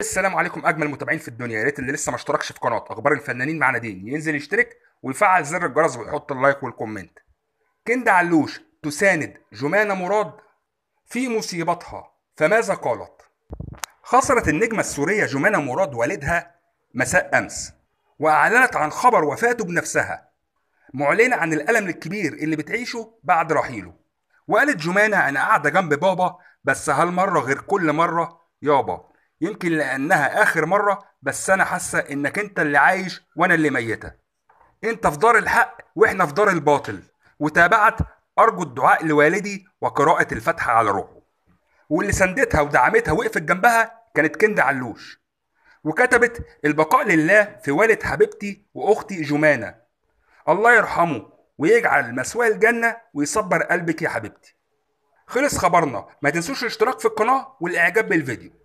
السلام عليكم اجمل متابعين في الدنيا يا ريت اللي لسه ما اشتركش في قناه اخبار الفنانين معنا دين ينزل يشترك ويفعل زر الجرس ويحط اللايك والكومنت كندا علوش تساند جمانه مراد في مصيبتها فماذا قالت خسرت النجمه السوريه جمانه مراد والدها مساء امس واعلنت عن خبر وفاته بنفسها معلنه عن الالم الكبير اللي بتعيشه بعد رحيله وقالت جمانه انا قاعده جنب بابا بس هالمره غير كل مره يابا يمكن لأنها آخر مرة بس أنا حاسة إنك أنت اللي عايش وأنا اللي ميتة أنت في دار الحق وإحنا في دار الباطل وتابعت أرجو الدعاء لوالدي وقراءة الفاتحة على روحه واللي سندتها ودعمتها وقفت جنبها كانت كند علوش وكتبت البقاء لله في والد حبيبتي وأختي جمانة الله يرحمه ويجعل مسواه الجنة ويصبر قلبك يا حبيبتي خلص خبرنا ما تنسوش الاشتراك في القناة والإعجاب بالفيديو